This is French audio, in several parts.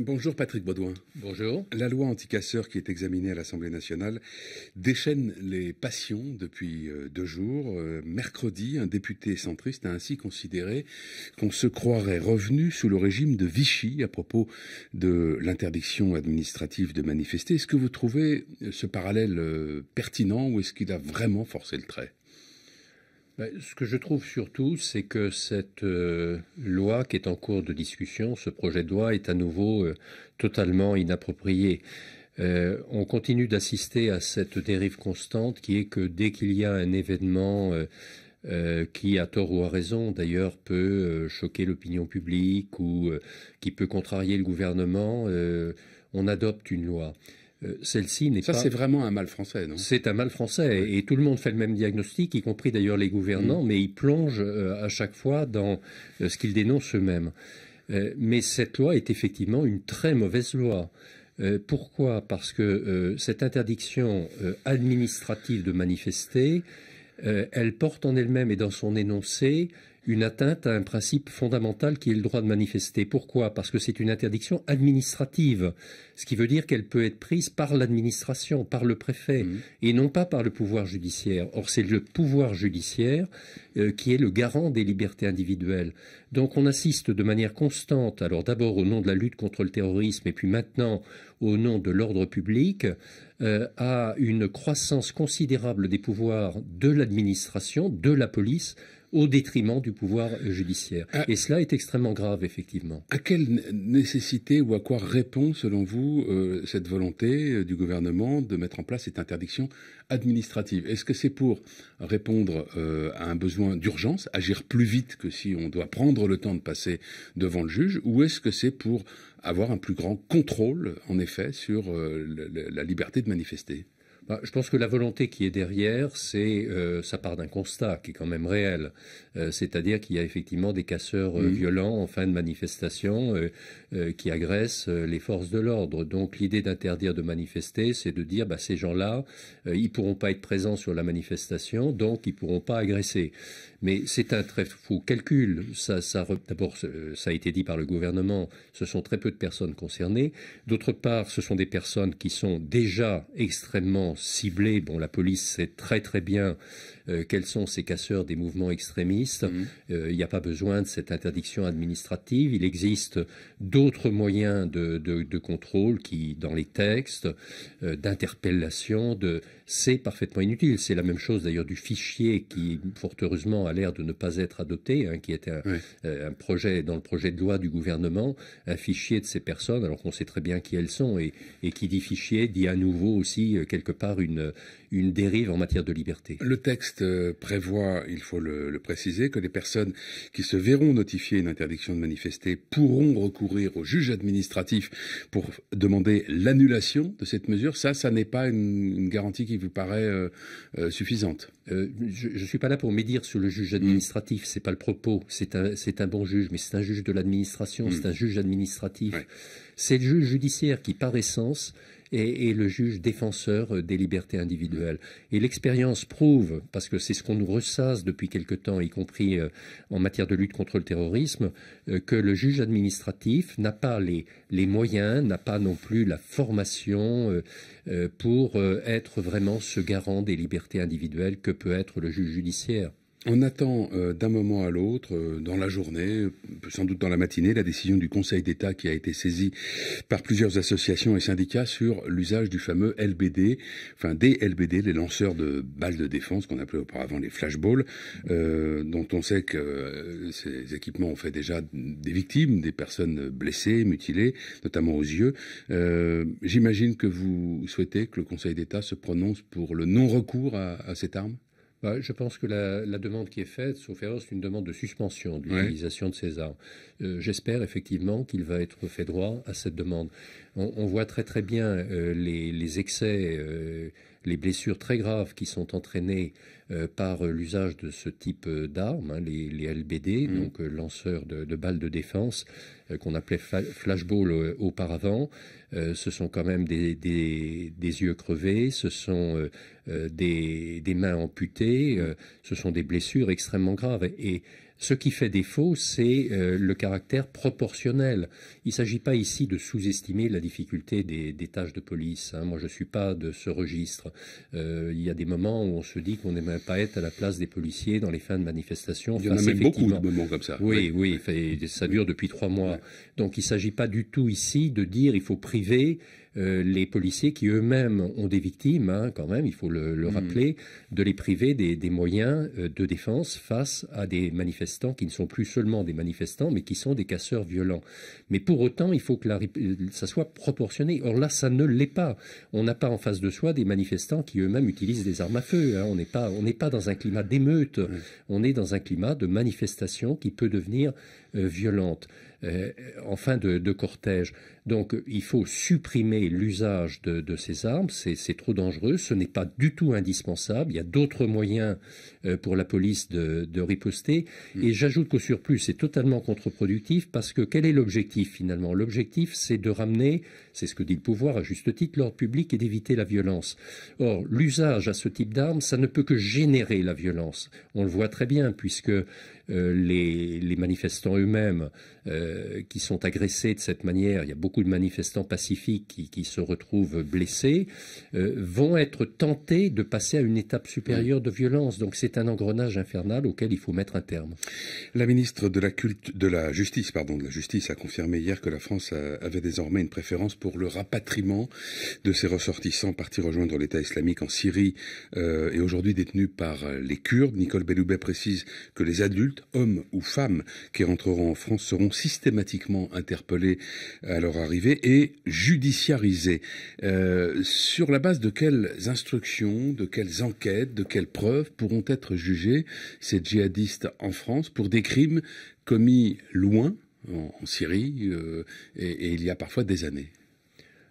Bonjour Patrick Baudouin. Bonjour. La loi anticasseur qui est examinée à l'Assemblée nationale déchaîne les passions depuis euh, deux jours. Euh, mercredi, un député centriste a ainsi considéré qu'on se croirait revenu sous le régime de Vichy à propos de l'interdiction administrative de manifester. Est-ce que vous trouvez euh, ce parallèle pertinent ou est-ce qu'il a vraiment forcé le trait bah, ce que je trouve surtout, c'est que cette euh, loi qui est en cours de discussion, ce projet de loi est à nouveau euh, totalement inapproprié. Euh, on continue d'assister à cette dérive constante qui est que dès qu'il y a un événement qui, à tort ou à raison d'ailleurs, peut choquer l'opinion publique ou qui peut contrarier le gouvernement, on adopte une loi. Euh, celle-ci n'est pas. Ça, c'est vraiment un mal français, non C'est un mal français. Et, tout le monde fait le même diagnostic, y compris d'ailleurs les gouvernants, mm. mais ils plongent euh, à chaque fois dans euh, ce qu'ils dénoncent eux-mêmes. mais cette loi est effectivement une très mauvaise loi. pourquoi Parce que cette interdiction administrative de manifester, elle porte en elle-même et dans son énoncé une atteinte à un principe fondamental qui est le droit de manifester. Pourquoi Parce que c'est une interdiction administrative, ce qui veut dire qu'elle peut être prise par l'administration, par le préfet, mmh. et non pas par le pouvoir judiciaire. Or, c'est le pouvoir judiciaire euh, qui est le garant des libertés individuelles. Donc, on assiste de manière constante, alors d'abord au nom de la lutte contre le terrorisme, et puis maintenant au nom de l'ordre public, euh, à une croissance considérable des pouvoirs de l'administration, de la police, au détriment du pouvoir euh, judiciaire. Et cela est extrêmement grave, effectivement. À quelle nécessité ou à quoi répond, selon vous, euh, cette volonté euh, du gouvernement de mettre en place cette interdiction administrative Est-ce que c'est pour répondre à un besoin d'urgence, agir plus vite que si on doit prendre le temps de passer devant le juge, ou est-ce que c'est pour avoir un plus grand contrôle, en effet, sur la liberté de manifester bah, je pense que la volonté qui est derrière, c'est euh, ça part d'un constat qui est quand même réel, euh, c'est-à-dire qu'il y a effectivement des casseurs euh, mmh. violents en fin de manifestation qui agressent les forces de l'ordre. Donc l'idée d'interdire de manifester, c'est de dire bah, ces gens-là, ils pourront pas être présents sur la manifestation, donc ils ne pourront pas agresser. Mais c'est un très faux calcul. Ça, ça d'abord, ça a été dit par le gouvernement. Ce sont très peu de personnes concernées. D'autre part, ce sont des personnes qui sont déjà extrêmement ciblés. Bon, la police sait très très bien euh, quels sont ces casseurs des mouvements extrémistes. Mm-hmm. Euh, il n'y a pas besoin de cette interdiction administrative. Il existe d'autres moyens de, de, contrôle qui, dans les textes, euh, d'interpellation, de... c'est parfaitement inutile. C'est la même chose d'ailleurs du fichier qui, fort heureusement, a l'air de ne pas être adopté, hein, qui était un, projet dans le projet de loi du gouvernement, un fichier de ces personnes, alors qu'on sait très bien qui elles sont. Et, et qui dit fichier dit à nouveau aussi quelque part par une, dérive en matière de liberté. Le texte euh, prévoit, il faut le, préciser, que les personnes qui se verront notifier une interdiction de manifester pourront recourir au juge administratif pour demander l'annulation de cette mesure. Ça, ça n'est pas une, garantie qui vous paraît euh, euh, suffisante. je ne suis pas là pour médire sur le juge administratif, mm. ce n'est pas le propos. C'est un, bon juge, mais c'est un juge de l'administration, mm. c'est un juge administratif. C'est le juge judiciaire qui, par essence, et, le juge défenseur euh, des libertés individuelles. Et l'expérience prouve, parce que c'est ce qu'on nous ressasse depuis quelque temps, y compris euh, en matière de lutte contre le terrorisme, euh, que le juge administratif n'a pas les, les moyens, n'a pas non plus la formation pour être vraiment ce garant des libertés individuelles que peut être le juge judiciaire. On attend euh, d'un moment à l'autre, euh, dans la journée, euh, sans doute dans la matinée, la décision du Conseil d'État qui a été saisie par plusieurs associations et syndicats sur l'usage du fameux LBD, enfin des LBD, les lanceurs de balles de défense qu'on appelait auparavant les flashballs, dont on sait que ces équipements ont fait déjà des victimes, des personnes blessées, mutilées, notamment aux yeux. J'imagine que vous souhaitez que le Conseil d'État se prononce pour le non-recours à cette arme bah, je pense que la, demande qui est faite, sauf erreur, c'est une demande de suspension de l'utilisation de ces armes. Euh, j'espère effectivement qu'il va être fait droit à cette demande. On, voit très très bien euh, les, excès. Euh, les blessures très graves qui sont entraînées euh, par euh, l'usage de ce type euh, d'armes, hein, les, LBD, mmh. donc lanceurs de, balles de défense, qu'on appelait flashball auparavant. ce sont quand même des, yeux crevés, ce sont des, mains amputées, ce sont des blessures extrêmement graves. et ce qui fait défaut, c'est euh, le caractère proportionnel. Il ne s'agit pas ici de sous-estimer la difficulté des, tâches de police. Hein. Moi, je ne suis pas de ce registre. Euh, il y a des moments où on se dit qu'on n'aimerait pas être à la place des policiers dans les fins de manifestation. Il a beaucoup de moments comme ça. Oui, oui, ça dure depuis trois mois. Donc, il ne s'agit pas du tout ici de dire il faut priver euh, les policiers qui eux-mêmes ont des victimes, hein, quand même, il faut le, hmm. rappeler, de les priver des, moyens euh, de défense face à des manifestants qui ne sont plus seulement des manifestants, mais qui sont des casseurs violents. Mais pour autant, il faut que euh, ça soit proportionné. Or là, ça ne l'est pas. On n'a pas en face de soi des manifestants qui eux-mêmes utilisent des armes à feu. Hein. On n'est pas, dans un climat d'émeute. Hmm. On est dans un climat de manifestation qui peut devenir violente. Euh, en fin de, cortège. Donc il faut supprimer l'usage de, ces armes, c'est trop dangereux, ce n'est pas du tout indispensable, il y a d'autres moyens euh, pour la police de, riposter. Mm. Et j'ajoute qu'au surplus, c'est totalement contre-productif parce que quel est l'objectif finalement L'objectif, c'est de ramener, c'est ce que dit le pouvoir à juste titre, l'ordre public et d'éviter la violence. Or, l'usage à ce type d'armes, ça ne peut que générer la violence. On le voit très bien puisque euh, les, manifestants eux-mêmes euh, qui sont agressés de cette manière, il y a beaucoup de manifestants pacifiques qui, se retrouvent blessés, euh, vont être tentés de passer à une étape supérieure de violence. Donc c'est un engrenage infernal auquel il faut mettre un terme. La ministre de la, culte, de la Justice pardon, de la Justice a confirmé hier que la France avait désormais une préférence pour le rapatriement de ses ressortissants partis rejoindre l'État islamique en Syrie et aujourd'hui détenus par les Kurdes. Nicole Belloubet précise que les adultes hommes ou femmes, qui rentreront en France seront systématiquement interpellés à leur arrivée et judiciarisés. Euh, sur la base de quelles instructions, de quelles enquêtes, de quelles preuves pourront être jugés ces djihadistes en France pour des crimes commis loin, en, Syrie, euh, et il y a parfois des années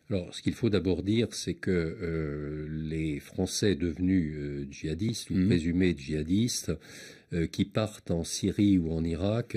alors, ce qu'il faut d'abord dire, c'est que euh, les Français devenus euh, djihadistes ou mhm. présumés djihadistes, euh, qui partent en Syrie ou en Irak,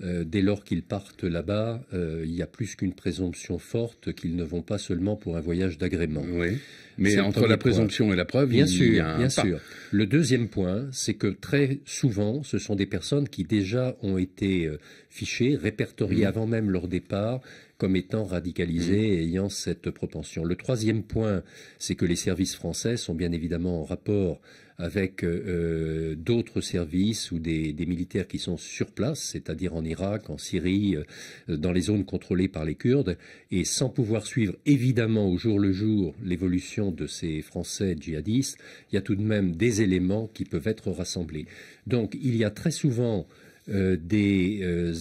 euh, dès lors qu'ils partent là-bas, euh, il y a plus qu'une présomption forte qu'ils ne vont pas seulement pour un voyage d'agrément. Oui. Mais entre la présomption et la preuve, bien il sûr, a un bien sûr. Le deuxième point, c'est que très souvent, ce sont des personnes qui déjà ont été euh, fichées, répertoriées mm. avant même leur départ, comme étant radicalisées mm. et ayant cette propension. Le troisième point, c'est que les services français sont bien évidemment en rapport avec euh, euh, d'autres services ou des, militaires qui sont sur place, c'est-à-dire en Irak, en Syrie, euh, dans les zones contrôlées par les Kurdes, et sans pouvoir suivre évidemment au jour le jour l'évolution de ces Français djihadistes, il y a tout de même des éléments qui peuvent être rassemblés. Donc il y a très souvent euh, des euh,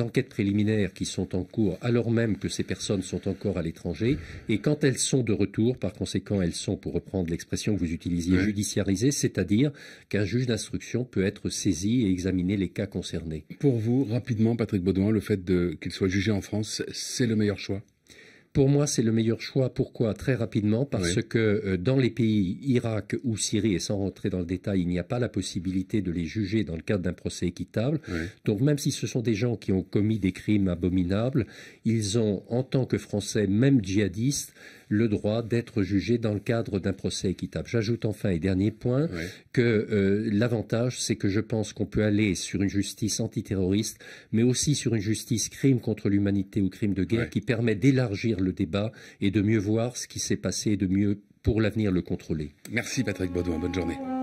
enquêtes préliminaires qui sont en cours alors même que ces personnes sont encore à l'étranger. Et quand elles sont de retour, par conséquent, elles sont, pour reprendre l'expression que vous utilisiez, judiciarisées, c'est-à-dire qu'un juge d'instruction peut être saisi et examiner les cas concernés. Pour vous, rapidement, Patrick Baudouin, le fait qu'il soit jugé en France, c'est le meilleur choix pour moi, c'est le meilleur choix. Pourquoi Très rapidement, parce que euh, dans les pays Irak ou Syrie, et sans rentrer dans le détail, il n'y a pas la possibilité de les juger dans le cadre d'un procès équitable. Donc même si ce sont des gens qui ont commis des crimes abominables, ils ont, en tant que Français, même djihadistes, le droit d'être jugé dans le cadre d'un procès équitable. J'ajoute enfin et dernier point que euh, l'avantage, c'est que je pense qu'on peut aller sur une justice antiterroriste, mais aussi sur une justice crime contre l'humanité ou crime de guerre qui permet d'élargir le débat et de mieux voir ce qui s'est passé et de mieux pour l'avenir le contrôler. Merci Patrick Baudouin, bonne journée.